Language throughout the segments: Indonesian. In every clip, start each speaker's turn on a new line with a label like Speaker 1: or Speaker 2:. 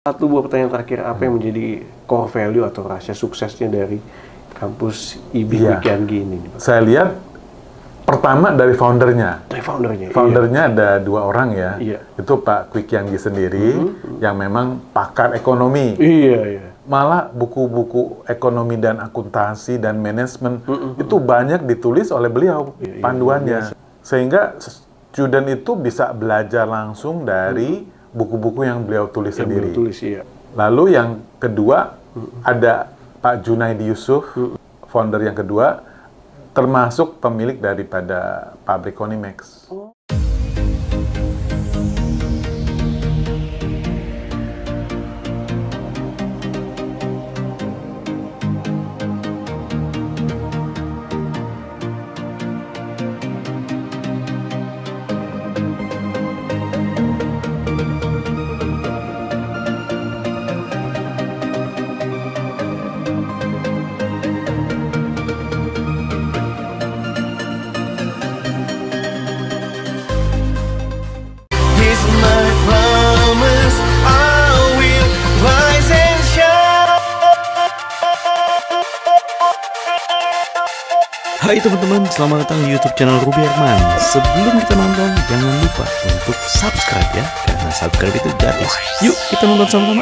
Speaker 1: Satu buah pertanyaan terakhir, apa yang menjadi core value atau rahasia suksesnya dari kampus IB ya.
Speaker 2: ini? ini? Saya lihat pertama dari foundernya.
Speaker 1: Dari foundernya. Iya. Foundernya
Speaker 2: iya. ada dua orang ya. Iya. Itu Pak Quick Yanggi sendiri mm -hmm. yang memang pakar ekonomi. Iya, iya. Malah buku-buku ekonomi dan akuntansi dan manajemen mm -hmm. itu mhm. banyak ditulis oleh beliau iya, iya, iya panduannya. Iya, iya. Sehingga student itu bisa belajar langsung dari mm -hmm buku-buku yang beliau tulis yang sendiri. Beliau tulis, iya. Lalu yang kedua mm-hmm. ada Pak Junaidi Yusuf, mm-hmm. founder yang kedua, termasuk pemilik daripada pabrik Konimax. Oh.
Speaker 1: teman-teman, selamat datang di YouTube channel Ruby Herman. Sebelum kita nonton, jangan lupa untuk subscribe ya, karena subscribe itu gratis. Yuk, kita nonton sama-sama.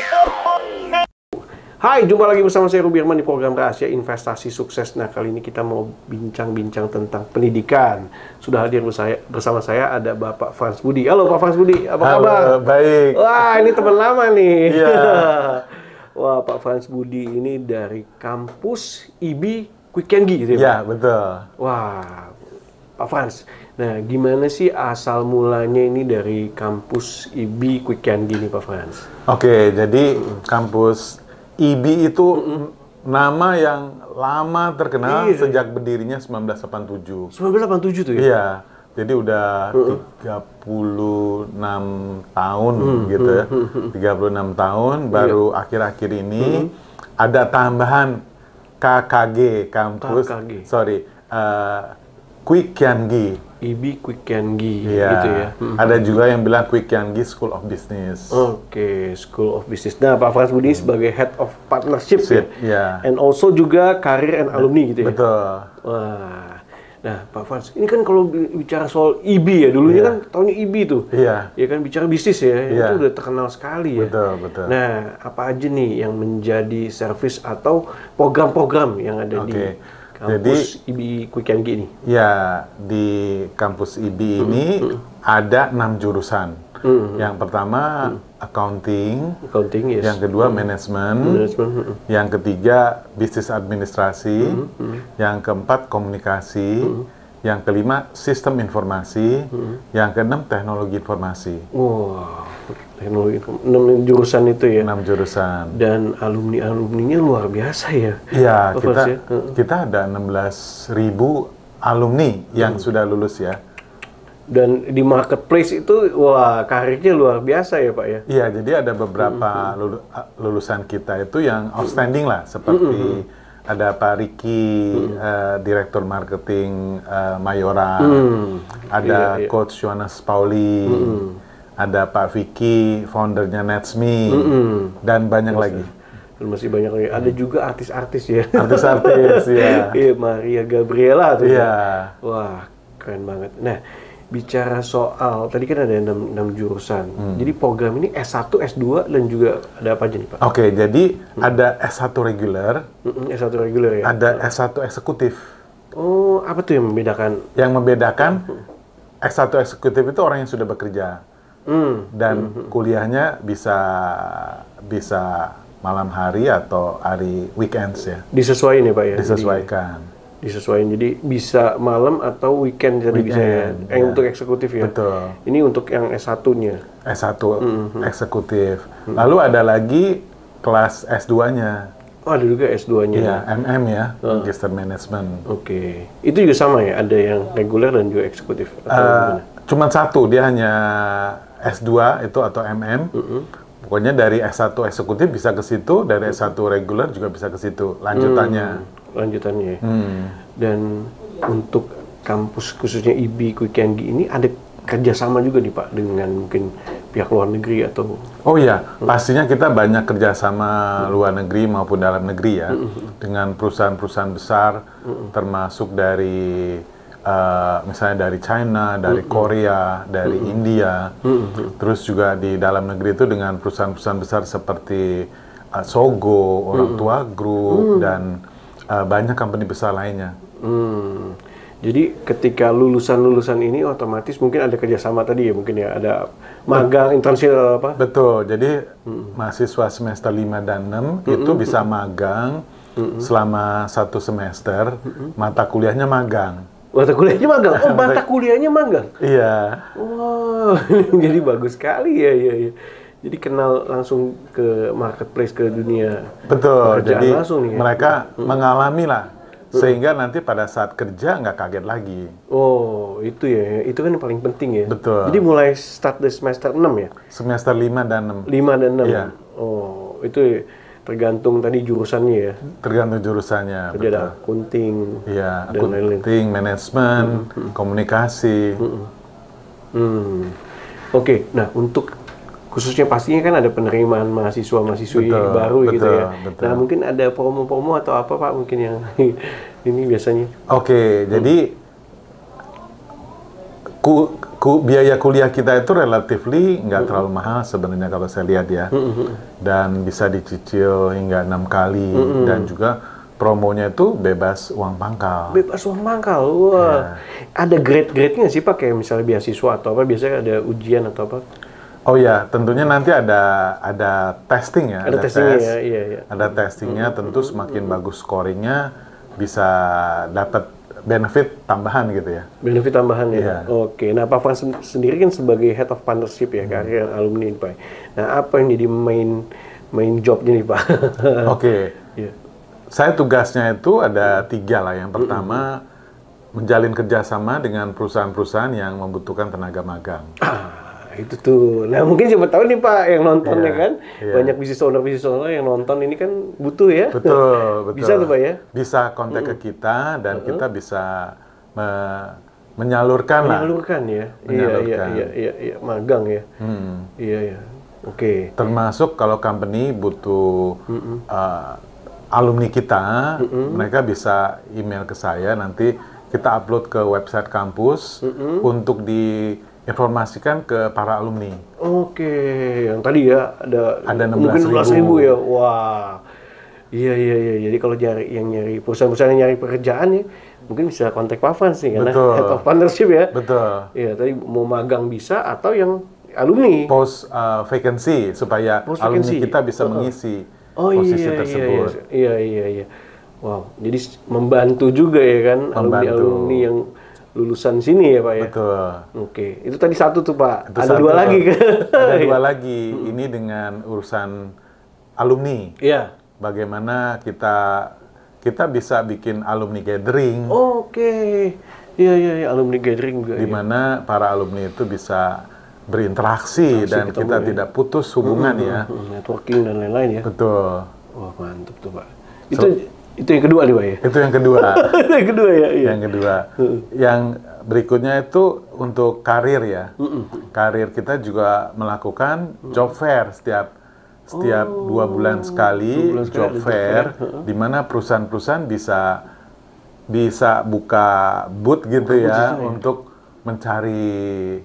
Speaker 1: Hai, jumpa lagi bersama saya Ruby Herman di program Rahasia Investasi Sukses. Nah, kali ini kita mau bincang-bincang tentang pendidikan. Sudah hadir bersama saya ada Bapak Frans Budi. Halo Pak Frans Budi, apa Halo, kabar? Baik. Wah, ini teman lama nih. Iya. Wah, Pak Frans Budi ini dari kampus IBI Weekend gitu ya? Iya, betul. Wah, Pak Frans. Nah, gimana sih asal mulanya ini dari kampus IB Quicken gini Pak Frans?
Speaker 2: Oke, jadi kampus IB itu nama yang lama terkenal iya, sejak berdirinya 1987. 1987 tuh ya? Iya. Jadi udah 36 tahun gitu ya. 36 tahun baru iya. akhir-akhir ini ada tambahan KKG kampus. KKG. Sorry. Uh, eh, Ibi IB Kwikyanggi yeah. gitu ya. Hmm. Ada juga yang
Speaker 1: bilang Quick Kwikyanggi School of Business. Oke, okay, School of Business. Nah, Pak Frans Budi hmm. sebagai Head of Partnership ya. Yeah. And also juga Karir and Alumni gitu ya. Betul. Wah, Nah, Pak Fans, ini kan kalau bicara soal IB e ya, dulunya yeah. kan tahunnya IB e itu, Iya. Yeah. Ya kan bicara bisnis ya, yeah. itu iya. udah terkenal sekali ya. Betul, betul. Nah, apa aja nih yang menjadi service atau program-program yang ada okay. E iya, di kampus Jadi, IB Quick ini?
Speaker 2: Ya, di kampus IB ini hmm. ada enam jurusan. Hmm, hmm. Yang pertama hmm. accounting, accounting yes. yang kedua hmm. manajemen, hmm, hmm. yang ketiga bisnis administrasi, hmm. Hmm. yang keempat komunikasi, hmm. yang kelima sistem informasi, hmm. yang keenam teknologi informasi.
Speaker 1: Wow,
Speaker 2: teknologi enam jurusan itu ya. Enam jurusan.
Speaker 1: Dan alumni alumni alumninya luar biasa ya.
Speaker 2: Iya kita ya? kita ada 16.000 ribu alumni yang hmm. sudah lulus ya
Speaker 1: dan di marketplace itu wah karirnya luar biasa ya pak ya iya jadi ada beberapa
Speaker 2: mm-hmm. lulusan kita itu yang outstanding mm-hmm. lah seperti mm-hmm. ada Pak Riki mm-hmm. uh, direktur marketing uh, Mayora mm-hmm. ada iya, iya. coach Jonas Pauli mm-hmm. ada Pak Vicky foundernya Netsme mm-hmm.
Speaker 1: dan banyak Mas, lagi masih banyak lagi. Ada juga artis-artis ya. Artis-artis ya. Iya, Maria Gabriela tuh. Iya. Wah, keren banget. Nah, bicara soal tadi kan ada enam enam jurusan. Hmm. Jadi program ini S1, S2 dan juga ada apa aja nih, Pak? Oke, okay,
Speaker 2: jadi hmm. ada S1 reguler,
Speaker 1: hmm, S1 reguler ya. Ada S1
Speaker 2: eksekutif. Oh, apa tuh yang membedakan? Yang membedakan hmm. S1 eksekutif itu orang yang sudah bekerja. Hmm. Dan hmm, hmm. kuliahnya bisa bisa malam hari atau hari weekends ya.
Speaker 1: Disesuaikan ya, Pak ya. Disesuaikan disesuaikan jadi bisa malam atau weekend jadi weekend, bisa ya iya. eh, yeah. untuk eksekutif ya betul ini untuk yang S1 nya S1
Speaker 2: mm-hmm. eksekutif mm-hmm. lalu ada lagi kelas S2 nya
Speaker 1: oh ada juga S2 nya iya MM ya uh. Register Management oke okay. itu juga sama ya ada yang reguler dan juga eksekutif uh,
Speaker 2: cuman satu dia hanya S2 itu atau MM mm-hmm. Pokoknya dari S1 eksekutif bisa ke situ, dari S1 reguler juga bisa ke situ. Lanjutannya. Hmm
Speaker 1: lanjutannya. Ya. Hmm. Dan untuk kampus khususnya IB Kuikengi ini ada kerjasama juga nih Pak dengan mungkin pihak luar negeri atau
Speaker 2: oh iya hmm. pastinya kita banyak kerjasama luar negeri maupun dalam negeri ya hmm, hmm, dengan perusahaan-perusahaan besar termasuk dari uh, misalnya dari China dari Korea dari India terus juga di dalam negeri itu dengan perusahaan-perusahaan besar seperti
Speaker 1: uh, Sogo orang tua grup dan
Speaker 2: uh, banyak company besar
Speaker 1: lainnya. Hmm. Jadi ketika lulusan-lulusan ini otomatis mungkin ada kerjasama tadi ya mungkin ya ada magang internship atau eh, apa? Betul. Jadi hmm. mahasiswa
Speaker 2: semester 5 dan 6 hmm, hmm. itu hmm, bisa hmm. magang hmm. selama satu semester
Speaker 1: hmm. mata kuliahnya magang. Mata kuliahnya magang. Oh, mata kuliahnya magang. Iya. Wow, jadi bagus sekali ya, ya, ya jadi kenal langsung ke marketplace ke dunia betul jadi langsung nih, ya. mereka hmm. mengalami lah hmm. sehingga
Speaker 2: nanti pada saat kerja nggak kaget lagi.
Speaker 1: Oh, itu ya. Itu kan yang paling penting ya. Betul. Jadi mulai start dari semester 6 ya? Semester 5 dan 6. 5 dan 6. Iya. Oh, itu ya. tergantung tadi jurusannya ya. Tergantung jurusannya. Jadi betul. ada akunting. Iya, akunting, manajemen, hmm, hmm. komunikasi. Hmm. hmm. hmm. Oke, okay. nah untuk khususnya pastinya kan ada penerimaan mahasiswa mahasiswi betul, baru gitu betul, gitu ya. Betul. Nah mungkin ada promo-promo atau apa pak mungkin yang ini biasanya?
Speaker 2: Oke, okay, hmm. jadi ku, ku, biaya kuliah kita itu relatifly nggak hmm. terlalu mahal sebenarnya kalau saya lihat ya, hmm. dan bisa dicicil hingga enam kali hmm. dan juga promonya itu bebas uang
Speaker 1: pangkal. Bebas uang pangkal, wah. Ya. Ada grade-grade-nya sih pak, kayak misalnya beasiswa atau apa, biasanya ada ujian atau apa? Oh iya, tentunya nanti ada ada testing
Speaker 2: ya, ada, ada testingnya, tes, ya, iya, iya. ada testingnya. -hmm. Tentu semakin mm -hmm. bagus scoringnya bisa dapat benefit tambahan gitu ya.
Speaker 1: Benefit tambahan yeah. ya. Iya. Oke. Nah, Pak Van sendiri kan sebagai head of partnership ya, hmm. karir alumni Pak. Nah, apa yang jadi main main jobnya nih Pak? Oke.
Speaker 2: Okay. Iya. yeah. Saya tugasnya itu ada tiga lah. Yang mm-hmm. pertama mm -hmm. menjalin kerjasama dengan perusahaan-perusahaan yang membutuhkan tenaga
Speaker 1: magang. Ah itu tuh. Nah mungkin siapa tahu nih Pak yang nonton yeah, ya iya, kan. Yeah. Banyak bisnis owner bisnis owner yang nonton ini kan butuh ya. Betul, betul. Bisa tuh Pak ya? Bisa kontak mm -hmm. ke kita
Speaker 2: dan mm -hmm. kita bisa me menyalurkan, menyalurkan
Speaker 1: lah. Ya. Menyalurkan ya. Iya, iya, iya, iya, magang ya. Hmm. Iya, iya.
Speaker 2: Oke. Okay. Termasuk kalau company butuh mm -hmm. Uh, alumni kita, mm -hmm. mereka bisa email ke saya nanti kita upload ke website kampus mm -hmm. untuk di informasikan ke para alumni.
Speaker 1: Oke, yang tadi ya ada, ada 16 mungkin 16 ribu. ya. Wah, iya, iya iya iya. Jadi kalau nyari yang nyari perusahaan-perusahaan yang nyari pekerjaan ya, mungkin bisa kontak Pak sih, nih karena Betul. head of partnership ya. Betul. Iya tadi mau magang bisa atau yang alumni. Post uh, vacancy supaya Post alumni kita bisa oh. mengisi oh, iya, posisi iya, iya, tersebut. Iya iya iya. iya. Wow, jadi membantu juga ya kan alumni-alumni yang lulusan sini ya Pak ya? Betul. Oke, itu tadi satu tuh Pak. Itu ada satu, dua lagi kan? Ada dua iya.
Speaker 2: lagi. Ini dengan urusan alumni. Iya. Bagaimana kita kita bisa bikin alumni gathering. Oke. Okay. Iya iya iya alumni gathering juga. Di ya. para alumni itu bisa berinteraksi Interaksi dan kita ya. tidak putus hubungan hmm, ya. Networking dan lain-lain ya. Betul.
Speaker 1: Wah, mantap tuh Pak. Itu
Speaker 2: itu yang kedua nih Pak ya? Itu yang kedua. yang kedua ya? Iya. Yang kedua. Yang berikutnya itu untuk karir ya. Karir kita juga melakukan job fair setiap setiap oh, dua bulan sekali dua bulan job sekali, fair, di mana perusahaan-perusahaan bisa bisa buka booth gitu buka ya, ya, untuk mencari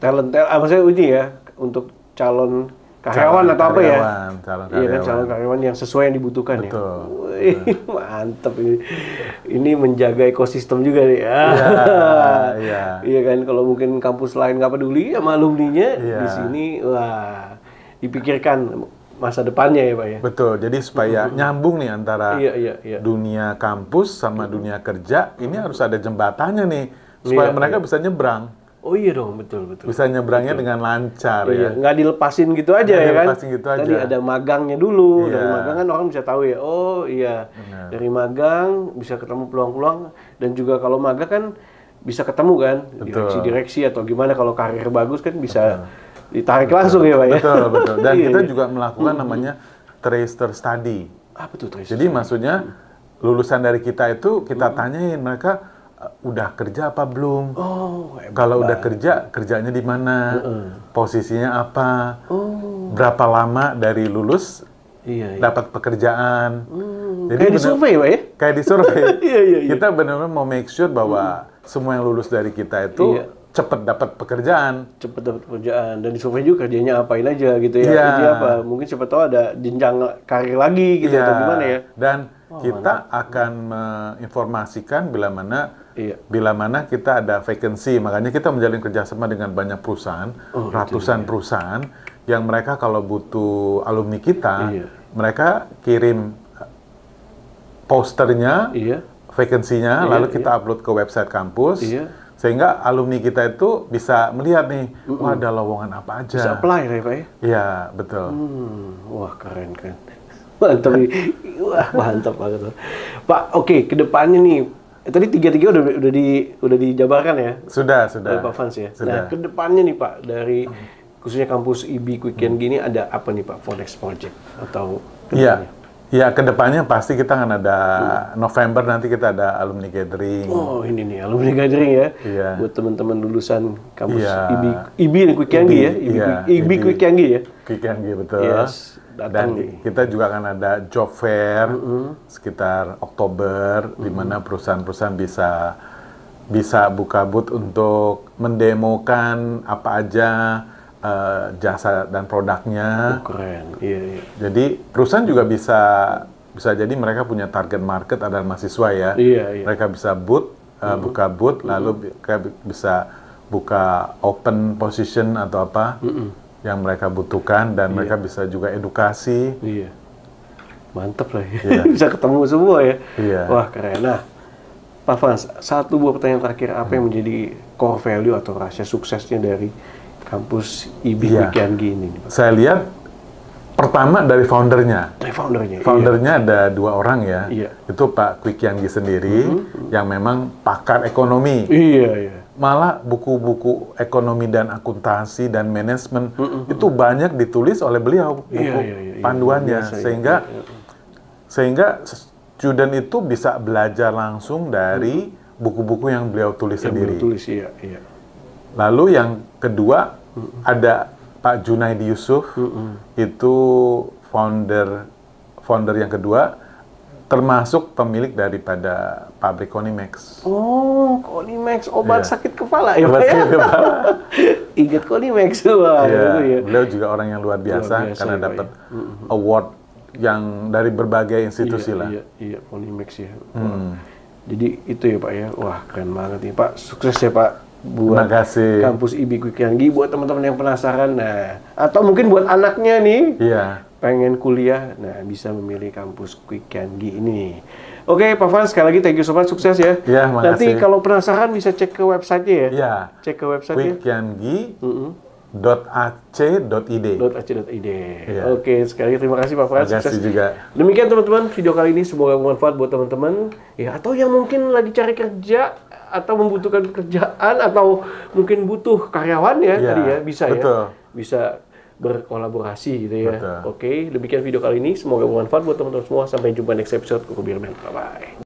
Speaker 2: talent, talent
Speaker 1: eh, apa maksudnya uji ya untuk calon karyawan atau apa karyawan, ya? karyawan. Iya kan calon karyawan yang sesuai yang dibutuhkan Betul. ya. Betul. Mantep ini. Ini menjaga ekosistem juga nih. Ya. Iya. kan kalau mungkin kampus lain nggak peduli sama nya ya. di sini wah dipikirkan masa depannya ya Pak ya.
Speaker 2: Betul. Jadi supaya uh mm-hmm. -huh. nyambung nih antara iya, iya, iya. dunia kampus sama mm-hmm. dunia kerja, ini harus ada jembatannya nih supaya iya, mereka iya. bisa nyebrang.
Speaker 1: Oh iya dong, betul betul.
Speaker 2: Bisa nyebrangnya betul. dengan lancar iya. ya. Nggak dilepasin gitu aja Nggak ya kan. gitu aja. Tadi ada
Speaker 1: magangnya dulu. Iya. Dari magang kan orang bisa tahu ya. Oh iya. Benar. Dari magang bisa ketemu peluang-peluang dan juga kalau magang kan bisa ketemu kan direksi-direksi atau gimana kalau karir bagus kan bisa betul. ditarik betul. langsung ya Pak ya. Betul betul. Dan iya, kita iya. juga melakukan namanya tracer
Speaker 2: study. Apa tuh tracer? Jadi study? maksudnya mm. lulusan dari kita itu kita tanyain mereka Uh, udah kerja apa belum? Oh, kalau udah kerja kerjanya di mana? Uh -uh. Posisinya apa? Oh. Berapa lama dari lulus iya, iya. dapat pekerjaan?
Speaker 1: Hmm. Jadi kayak bener,
Speaker 2: pak ya? Kayak survei iya, iya, iya. Kita benar-benar mau make sure bahwa hmm. semua yang lulus dari kita itu iya. cepat dapat pekerjaan. Cepat dapat pekerjaan dan survei juga kerjanya apain aja gitu ya? Iya. Jadi apa?
Speaker 1: Mungkin siapa tahu ada jenjang karir lagi gitu iya. atau gimana ya?
Speaker 2: Dan oh, kita mana? akan menginformasikan bila mana Iya. Bila mana kita ada vacancy, makanya kita menjalin kerjasama dengan banyak perusahaan, oh, gitu ratusan iya. perusahaan yang mereka kalau butuh alumni kita, iya. mereka kirim eh, posternya, iya. vacancy-nya, iya, lalu iya. kita iya. upload ke website kampus. Iya sehingga alumni kita itu bisa melihat nih, mm -mm. wah ada
Speaker 1: lowongan apa aja. Bisa apply Pak ya? Iya, betul. Hmm, wah keren keren. Mantap nih. wah mantap banget. Pak, oke, okay, kedepannya nih tadi tiga-tiga udah udah di udah dijabarkan ya. Sudah, sudah. Pak Fans ya. Sudah. Nah, kedepannya nih Pak dari khususnya kampus IB Quicken hmm. gini ada apa nih Pak for next project atau
Speaker 2: Iya. Ya, kedepannya pasti kita akan ada hmm. November nanti kita ada alumni gathering. Oh
Speaker 1: ini nih alumni gathering ya. Iya. Buat teman-teman lulusan kampus yeah. IB IB dan Quick Yanggi ya. IB, IB, IB iya, Quick Yanggi ya. Quick Yanggi betul. Yes datang dan kita juga
Speaker 2: akan ada job fair mm -hmm. sekitar Oktober mm -hmm. di mana perusahaan-perusahaan bisa bisa buka booth untuk mendemokan apa aja uh, jasa dan produknya. Oh, keren. Iya, iya. Jadi perusahaan juga bisa bisa jadi mereka punya target market adalah mahasiswa ya. Iya, iya. Mereka bisa booth uh, mm -hmm. buka booth mm -hmm. lalu mereka bisa buka open position atau apa. Mm -hmm yang mereka butuhkan dan iya. mereka bisa juga edukasi. Iya.
Speaker 1: Mantep lah ya. Iya. bisa ketemu semua ya. Iya. Wah keren. Nah, Pak Frans, satu buah pertanyaan terakhir. Apa yang hmm. menjadi core value atau rahasia suksesnya dari kampus IB iya. Weekend
Speaker 2: gini? Saya lihat
Speaker 1: pertama dari
Speaker 2: foundernya.
Speaker 1: Dari foundernya. Iya. Foundernya
Speaker 2: iya. ada dua orang ya. Iya. Itu Pak Kwi sendiri mm -hmm. yang memang pakar ekonomi. Iya, iya malah buku-buku ekonomi dan akuntansi dan manajemen mm -hmm. itu banyak ditulis oleh beliau iya, buku yeah, yeah, yeah, panduannya yeah, sehingga yeah, iya. sehingga student itu bisa belajar langsung dari buku-buku yang beliau tulis yang sendiri. Beliau tulis, iya, iya. Lalu yang kedua mm -hmm. ada Pak Junaidi Yusuf mm -hmm. itu founder founder yang kedua termasuk pemilik daripada pabrik Konimax.
Speaker 1: Oh, Konimax obat yeah. sakit kepala ya, obat Pak. Ya? Sakit kepala.
Speaker 2: Ingat Konimax tuh. Yeah. Iya, ya. Beliau juga orang yang luar biasa, luar biasa karena ya, dapat ya. award yang dari berbagai institusi iya, lah. Iya,
Speaker 1: iya Konimax ya. Hmm. Jadi itu ya Pak ya. Wah, keren banget ya Pak. Sukses ya Pak buat kasih. kampus IB Kwi buat teman-teman yang penasaran nah atau mungkin buat anaknya nih. Iya. Yeah pengen kuliah, nah bisa memilih kampus Quick Kangi ini. Oke, okay, Pak Van, sekali lagi thank you so much, sukses ya. Iya, makasih. Nanti kalau penasaran bisa cek ke website-nya ya. Iya. Cek ke website Quick Mm -hmm. .ac.id. .ac.id. Ya. Oke, sekali lagi terima kasih Pak Fahad. Terima kasih juga. Demikian teman-teman video kali ini semoga bermanfaat buat teman-teman ya atau yang mungkin lagi cari kerja atau membutuhkan pekerjaan atau mungkin butuh karyawan ya, ya tadi ya bisa ya. betul. ya. Bisa berkolaborasi gitu ya. Oke, okay, demikian video kali ini. Semoga bermanfaat buat teman-teman semua. Sampai jumpa next episode Kuku Bye-bye.